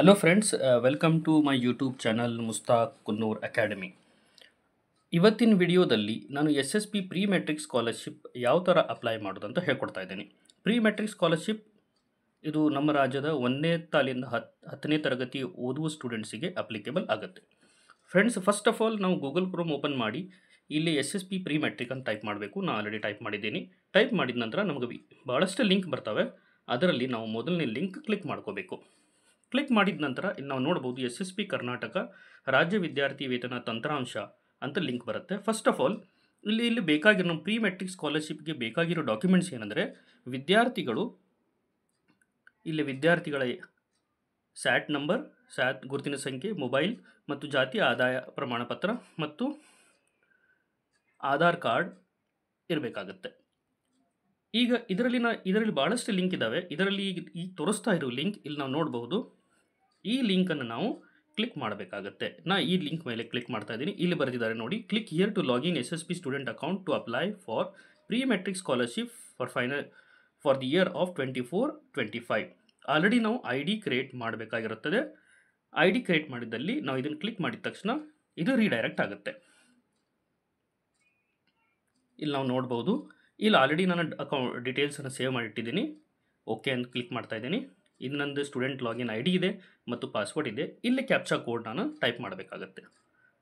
hello friends welcome to my YouTube channel Mushtaq Kunnur academy ಇವತ್ತಿನ ವಿಡಿಯೋದಲ್ಲಿ ನಾನು S S P pre matric scholarship ಯಾವ ಥರ ಅಪ್ಲೈ ಮಾಡೋದು ಅಂತ ಹೇಳ್ಕೊಡ್ತಾ ಇದ್ದೀನಿ ಪ್ರೀ ಮೆಟ್ರಿಕ್ ಸ್ಕಾಲರ್ಶಿಪ್ ಇದು ನಮ್ಮ ರಾಜ್ಯದ ಒಂದನೇ ತಾಲಿಂದ ಹತ್ತು ಹತ್ತನೇ ತರಗತಿ ಓದುವ ಸ್ಟೂಡೆಂಟ್ಸಿಗೆ ಅಪ್ಲಿಕೇಬಲ್ ಆಗುತ್ತೆ ಫ್ರೆಂಡ್ಸ್ ಫಸ್ಟ್ ಆಫ್ ಆಲ್ ನಾವು ಗೂಗಲ್ ಕ್ರೋಮ್ ಓಪನ್ ಮಾಡಿ ಇಲ್ಲಿ S S P pre matric ಅಂತ ಟೈಪ್ ಮಾಡಬೇಕು ನಾನು ಆಲ್ರೆಡಿ ಟೈಪ್ ಮಾಡಿದ್ದೀನಿ ಟೈಪ್ ಮಾಡಿದ ನಂತರ ನಮಗೆ ಭಾಳಷ್ಟು ಲಿಂಕ್ ಬರ್ತವೆ ಅದರಲ್ಲಿ ನಾವು ಮೊದಲನೇ ಲಿಂಕ್ ಕ್ಲಿಕ್ ಮಾಡ್ಕೋಬೇಕು ಕ್ಲಿಕ್ ಮಾಡಿದ ನಂತರ ಇಲ್ಲಿ ನಾವು ನೋಡ್ಬೋದು ಎಸ್ ಎಸ್ ಪಿ ಕರ್ನಾಟಕ ರಾಜ್ಯ ವಿದ್ಯಾರ್ಥಿ ವೇತನ ತಂತ್ರಾಂಶ ಅಂತ ಲಿಂಕ್ ಬರುತ್ತೆ ಫಸ್ಟ್ ಆಫ್ ಆಲ್ ಇಲ್ಲಿ ಇಲ್ಲಿ ಬೇಕಾಗಿರೋ ಪ್ರೀ ಮೆಟ್ರಿಕ್ ಸ್ಕಾಲರ್ಶಿಪ್ಗೆ ಬೇಕಾಗಿರೋ ಡಾಕ್ಯುಮೆಂಟ್ಸ್ ಏನಂದರೆ ವಿದ್ಯಾರ್ಥಿಗಳು ಇಲ್ಲಿ ವಿದ್ಯಾರ್ಥಿಗಳ ಸ್ಯಾಟ್ ನಂಬರ್ ಸ್ಯಾಟ್ ಗುರುತಿನ ಸಂಖ್ಯೆ ಮೊಬೈಲ್ ಮತ್ತು ಜಾತಿ ಆದಾಯ ಪ್ರಮಾಣಪತ್ರ ಮತ್ತು ಆಧಾರ್ ಕಾರ್ಡ್ ಇರಬೇಕಾಗತ್ತೆ ಈಗ ಇದರಲ್ಲಿ ನಾ ಇದರಲ್ಲಿ ಭಾಳಷ್ಟು ಲಿಂಕ್ ಇದ್ದಾವೆ ಇದರಲ್ಲಿ ಈಗ ಈ ತೋರಿಸ್ತಾ ಇರೋ ಲಿಂಕ್ ಇಲ್ಲಿ ನಾವು ನೋಡಬಹುದು ಈ ಲಿಂಕನ್ನು ನಾವು ಕ್ಲಿಕ್ ಮಾಡಬೇಕಾಗುತ್ತೆ ನಾ ಈ ಲಿಂಕ್ ಮೇಲೆ ಕ್ಲಿಕ್ ಮಾಡ್ತಾ ಇದ್ದೀನಿ ಇಲ್ಲಿ ಬರೆದಿದ್ದಾರೆ ನೋಡಿ click here to login S S P student account to apply for pre matric scholarship for final for the year of twenty four twenty five already ನಾವು ಐ ಡಿ ಕ್ರಿಯೇಟ್ ಮಾಡಬೇಕಾಗಿರುತ್ತದೆ I D create ಮಾಡಿದ್ದಲ್ಲಿ ನಾವು ಇದನ್ನು click ಮಾಡಿದ ತಕ್ಷಣ ಇದು redirect ಆಗುತ್ತೆ ಇಲ್ಲಿ ನಾವು ನೋಡ್ಬೋದು ಇಲ್ಲಿ ಆಲ್ರೆಡಿ ನಾನು ಅಕೌಂಟ್ ಡೀಟೇಲ್ಸನ್ನು ಸೇವ್ ಮಾಡಿಟ್ಟಿದ್ದೀನಿ ಓಕೆ ಅಂತ ಕ್ಲಿಕ್ ಮಾಡ್ತಾ ಇದ್ದೀನಿ ಇದು ನಂದು ಸ್ಟೂಡೆಂಟ್ ಲಾಗಿನ್ ಐ ಡಿ ಇದೆ ಮತ್ತು ಪಾಸ್ವರ್ಡ್ ಇದೆ ಇಲ್ಲಿ ಕ್ಯಾಪ್ಚಾ ಕೋಡ್ ನಾನು ಟೈಪ್ ಮಾಡಬೇಕಾಗತ್ತೆ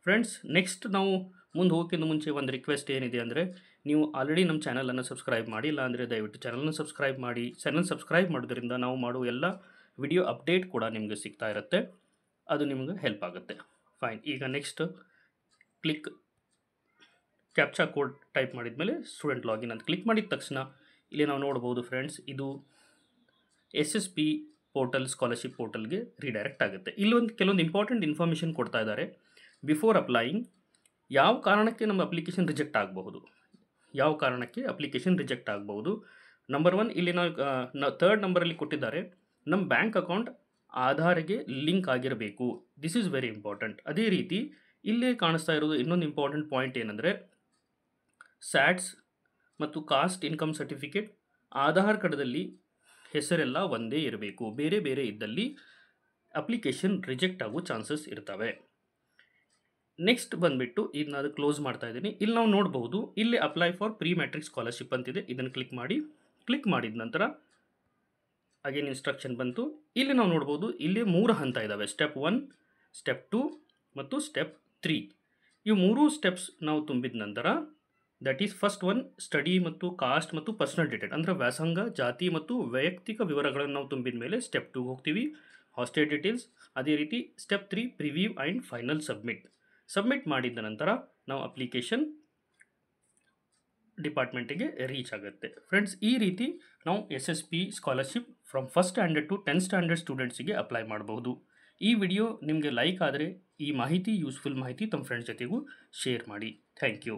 ಫ್ರೆಂಡ್ಸ್ ನೆಕ್ಸ್ಟ್ ನಾವು ಮುಂದೆ ಹೋಗೋಕ್ಕಿಂತ ಮುಂಚೆ ಒಂದು ರಿಕ್ವೆಸ್ಟ್ ಏನಿದೆ ಅಂದರೆ ನೀವು ಆಲ್ರೆಡಿ ನಮ್ಮ ಚಾನಲನ್ನು ಸಬ್ಸ್ಕ್ರೈಬ್ ಮಾಡಿಲ್ಲ ಅಂದರೆ ದಯವಿಟ್ಟು ಚಾನಲ್ನ ಸಬ್ಸ್ಕ್ರೈಬ್ ಮಾಡಿ ಚಾನಲ್ ಸಬ್ಸ್ಕ್ರೈಬ್ ಮಾಡೋದ್ರಿಂದ ನಾವು ಮಾಡುವ ಎಲ್ಲ ವಿಡಿಯೋ ಅಪ್ಡೇಟ್ ಕೂಡ ನಿಮಗೆ ಸಿಗ್ತಾ ಇರುತ್ತೆ ಅದು ನಿಮಗೆ ಹೆಲ್ಪ್ ಆಗುತ್ತೆ ಫೈನ್ ಈಗ next click captcha code type ಮಾಡಿದ ಮೇಲೆ ಸ್ಟೂಡೆಂಟ್ ಲಾಗಿನ್ ಅಂತ ಕ್ಲಿಕ್ ಮಾಡಿದ ತಕ್ಷಣ ಇಲ್ಲಿ ನಾವು ನೋಡ್ಬೋದು ಫ್ರೆಂಡ್ಸ್ ಇದು S S P portal scholarship ಪೋರ್ಟಲ್ಗೆ ರಿಡೈರೆಕ್ಟ್ ಆಗುತ್ತೆ ಇಲ್ಲಿ ಒಂದು ಕೆಲವೊಂದು ಇಂಪಾರ್ಟೆಂಟ್ ಇನ್ಫಾರ್ಮೇಷನ್ ಕೊಡ್ತಾ ಇದ್ದಾರೆ ಬಿಫೋರ್ ಅಪ್ಲೈಯಿಂಗ್ ಯಾವ ಕಾರಣಕ್ಕೆ ನಮ್ಮ ಅಪ್ಲಿಕೇಶನ್ ರಿಜೆಕ್ಟ್ ಆಗಬಹುದು ಯಾವ ಕಾರಣಕ್ಕೆ ಅಪ್ಲಿಕೇಶನ್ ರಿಜೆಕ್ಟ್ ಆಗಬಹುದು ನಂಬರ್ ಒನ್ ಇಲ್ಲಿ ನಾವು ಥರ್ಡ್ ನಂಬರಲ್ಲಿ ಕೊಟ್ಟಿದ್ದಾರೆ ನಮ್ಮ ಬ್ಯಾಂಕ್ ಅಕೌಂಟ್ ಆಧಾರ್ಗೆ ಲಿಂಕ್ ಆಗಿರಬೇಕು ದಿಸ್ ಈಸ್ ವೆರಿ ಇಂಪಾರ್ಟೆಂಟ್ ಅದೇ ರೀತಿ ಇಲ್ಲಿ ಕಾಣಿಸ್ತಾ ಇರೋದು ಇನ್ನೊಂದು ಇಂಪಾರ್ಟೆಂಟ್ ಪಾಯಿಂಟ್ ಏನಂದರೆ ಸ್ಯಾಟ್ಸ್ ಮತ್ತು ಕಾಸ್ಟ್ ಇನ್ಕಮ್ ಸರ್ಟಿಫಿಕೇಟ್ ಆಧಾರ್ ಕಾರ್ಡ್ದಲ್ಲಿ ಹೆಸರೆಲ್ಲ ಒಂದೇ ಇರಬೇಕು ಬೇರೆ ಬೇರೆ ಇದ್ದಲ್ಲಿ ಅಪ್ಲಿಕೇಶನ್ ರಿಜೆಕ್ಟ್ ಆಗೋ ಚಾನ್ಸಸ್ ಇರ್ತವೆ ನೆಕ್ಸ್ಟ್ ಬಂದುಬಿಟ್ಟು ಇದನ್ನ ಅದು ಕ್ಲೋಸ್ ಮಾಡ್ತಾ ಇದ್ದೀನಿ ಇಲ್ಲಿ ನಾವು ನೋಡ್ಬೋದು ಇಲ್ಲಿ apply for pre matric scholarship ಅಂತಿದೆ ಇದನ್ನು ಕ್ಲಿಕ್ ಮಾಡಿ ಕ್ಲಿಕ್ ಮಾಡಿದ ನಂತರ ಅಗೇನ್ ಇನ್ಸ್ಟ್ರಕ್ಷನ್ ಬಂತು ಇಲ್ಲಿ ನಾವು ನೋಡ್ಬೋದು ಇಲ್ಲಿ ಮೂರು ಹಂತ ಇದ್ದಾವೆ ಸ್ಟೆಪ್ ಒನ್ ಸ್ಟೆಪ್ ಟು ಮತ್ತು ಸ್ಟೆಪ್ ತ್ರೀ ಇವು ಮೂರು ಸ್ಟೆಪ್ಸ್ ನಾವು ತುಂಬಿದ ನಂತರ that is first one study ಮತ್ತು ಕಾಸ್ಟ್ ಮತ್ತು ಪರ್ಸನಲ್ ಡಿಟೇಲ್ ಅಂದರೆ ವ್ಯಾಸಂಗ ಜಾತಿ ಮತ್ತು ವೈಯಕ್ತಿಕ ವಿವರಗಳನ್ನು ನಾವು ತುಂಬಿದ ಮೇಲೆ ಸ್ಟೆಪ್ ಟು ಹೋಗ್ತೀವಿ ಹಾಸ್ಟೆಲ್ ಡೀಟೇಲ್ಸ್ ಅದೇ ರೀತಿ step three preview and final submit submit ಮಾಡಿದ ನಂತರ ನಾವು ಅಪ್ಲಿಕೇಶನ್ ಡಿಪಾರ್ಟ್ಮೆಂಟಿಗೆ ರೀಚ್ ಆಗುತ್ತೆ ಫ್ರೆಂಡ್ಸ್ ಈ ರೀತಿ ನಾವು S S P scholarship from first standard to tenth standard ಸ್ಟೂಡೆಂಟ್ಸಿಗೆ ಅಪ್ಲೈ ಮಾಡಬಹುದು ಈ ವಿಡಿಯೋ ನಿಮಗೆ ಲೈಕ್ ಆದರೆ ಈ ಮಾಹಿತಿ ಯೂಸ್ಫುಲ್ ಮಾಹಿತಿ ತಮ್ಮ ಫ್ರೆಂಡ್ಸ್ ಜೊತೆಗೂ ಶೇರ್ ಮಾಡಿ ಥ್ಯಾಂಕ್ ಯು